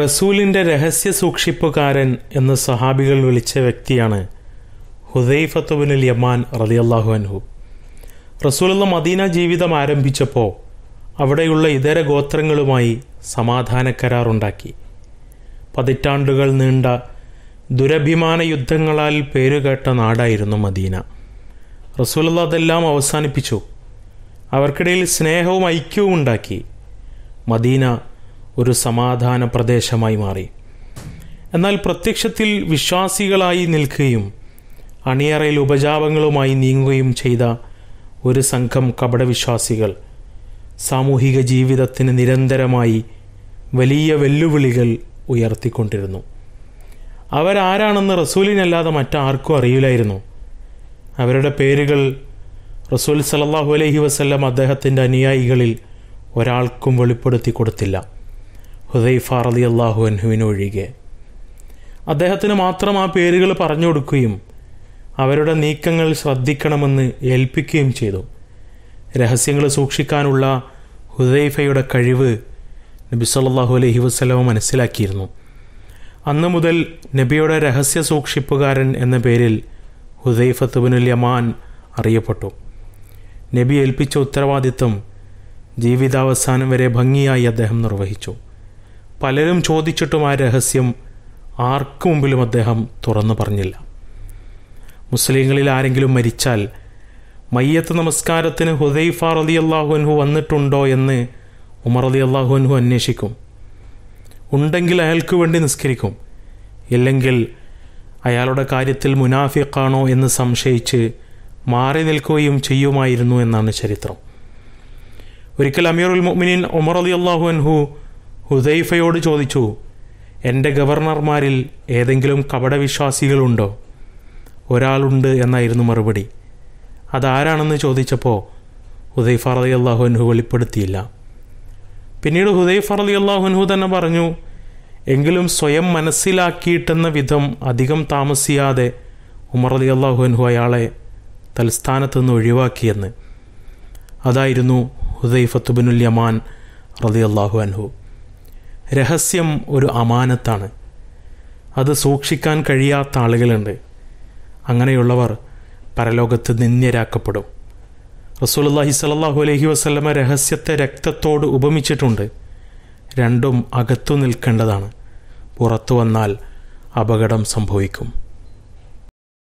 റസൂലിൻ്റെ രഹസ്യ സൂക്ഷിപ്പുകാരൻ എന്ന് സഹാബികൾ വിളിച്ച വ്യക്തിയാണ് ഹുദൈഫത്തുബിനുൽ യമാൻ റലിയല്ലാഹു അൻഹു റസൂലുള്ള മദീന ജീവിതം ആരംഭിച്ചപ്പോൾ അവിടെയുള്ള ഇതര ഗോത്രങ്ങളുമായി സമാധാന കരാറുണ്ടാക്കി പതിറ്റാണ്ടുകൾ നീണ്ട ദുരഭിമാന യുദ്ധങ്ങളാൽ പേരുകേട്ട നാടായിരുന്നു മദീന റസൂലുള്ള അതെല്ലാം അവസാനിപ്പിച്ചു അവർക്കിടയിൽ സ്നേഹവും ഐക്യവും ഉണ്ടാക്കി മദീന ഒരു സമാധാന പ്രദേശമായി മാറി എന്നാൽ പ്രത്യക്ഷത്തിൽ വിശ്വാസികളായി നിൽക്കുകയും അണിയറയിൽ ഉപജാപങ്ങളുമായി നീങ്ങുകയും ചെയ്ത ഒരു സംഘം കപടവിശ്വാസികൾ സാമൂഹിക ജീവിതത്തിന് നിരന്തരമായി വലിയ വെല്ലുവിളികൾ ഉയർത്തിക്കൊണ്ടിരുന്നു അവരാരാണെന്ന് റസൂലിനല്ലാതെ മറ്റാർക്കും അറിയില്ലായിരുന്നു അവരുടെ പേരുകൾ റസൂൽ സലല്ലാഹു അലൈഹി വസ്ല്ലം അദ്ദേഹത്തിൻ്റെ അനുയായികളിൽ ഒരാൾക്കും വെളിപ്പെടുത്തി കൊടുത്തില്ല ഹുദൈഫ അലി അള്ളാഹു അൻഹുവിനൊഴികെ അദ്ദേഹത്തിന് മാത്രം ആ പേരുകൾ പറഞ്ഞു കൊടുക്കുകയും അവരുടെ നീക്കങ്ങൾ ശ്രദ്ധിക്കണമെന്ന് ഏൽപ്പിക്കുകയും ചെയ്തു രഹസ്യങ്ങൾ സൂക്ഷിക്കാനുള്ള ഹുദൈഫയുടെ കഴിവ് നബി സല്ലാഹു അലൈഹി വസ്ലമ മനസ്സിലാക്കിയിരുന്നു അന്നു മുതൽ നബിയുടെ രഹസ്യ സൂക്ഷിപ്പുകാരൻ എന്ന പേരിൽ ഹുദൈഫത്തുബിനുൽ യമാൻ അറിയപ്പെട്ടു നബി ഏൽപ്പിച്ച ഉത്തരവാദിത്വം ജീവിതാവസാനം വരെ ഭംഗിയായി അദ്ദേഹം നിർവഹിച്ചു പലരും ചോദിച്ചിട്ടും ആ രഹസ്യം ആർക്കു മുമ്പിലും അദ്ദേഹം തുറന്നു പറഞ്ഞില്ല മുസ്ലിങ്ങളിൽ ആരെങ്കിലും മരിച്ചാൽ മയ്യത്ത് നമസ്കാരത്തിന് ഹുദൈഫ റതി അള്ളാഹുൻഹു വന്നിട്ടുണ്ടോ എന്ന് ഉമർ അലി അള്ളാഹുൻഹു അന്വേഷിക്കും ഉണ്ടെങ്കിൽ അയാൾക്ക് വേണ്ടി നിസ്കരിക്കും ഇല്ലെങ്കിൽ അയാളുടെ കാര്യത്തിൽ മുനാഫിക്കാണോ എന്ന് സംശയിച്ച് മാറി നിൽക്കുകയും ചെയ്യുമായിരുന്നു എന്നാണ് ചരിത്രം ഒരിക്കൽ അമീറുൽ മുഅ്മിനീൻ ഉമർ അലി അള്ളാഹു അൻഹു ഹുദൈഫയോട് ചോദിച്ചു എൻ്റെ ഗവർണർമാരിൽ ഏതെങ്കിലും കപടവിശ്വാസികളുണ്ടോ ഒരാളുണ്ട് എന്നായിരുന്നു മറുപടി അതാരാണെന്ന് ചോദിച്ചപ്പോൾ ഹുദൈഫ അലി അള്ളാഹുൻഹു വെളിപ്പെടുത്തിയില്ല പിന്നീട് ഹുദൈഫ അലി അള്ളാഹുൻഹു തന്നെ പറഞ്ഞു എങ്കിലും സ്വയം മനസ്സിലാക്കിയിട്ടെന്ന വിധം അധികം താമസിയാതെ ഉമർ അലി അള്ളാഹുൻഹു അയാളെ തൽസ്ഥാനത്തു നിന്ന് ഒഴിവാക്കിയെന്ന് അതായിരുന്നു ഹുദൈഫത്തുബിനുൽ യമാൻ റലി അള്ളാഹു അൻഹു രഹസ്യം ഒരു അമാനത്താണ് അത് സൂക്ഷിക്കാൻ കഴിയാത്ത ആളുകളുണ്ട് അങ്ങനെയുള്ളവർ പരലോകത്ത് നിന്ദ്യരാക്കപ്പെടും റസൂലുള്ളാഹി സ്വല്ലല്ലാഹു അലൈഹി വസല്ലമ രഹസ്യത്തെ രക്തത്തോട് ഉപമിച്ചിട്ടുണ്ട് രണ്ടും അകത്തു നിൽക്കേണ്ടതാണ് പുറത്തു വന്നാൽ അപകടം സംഭവിക്കും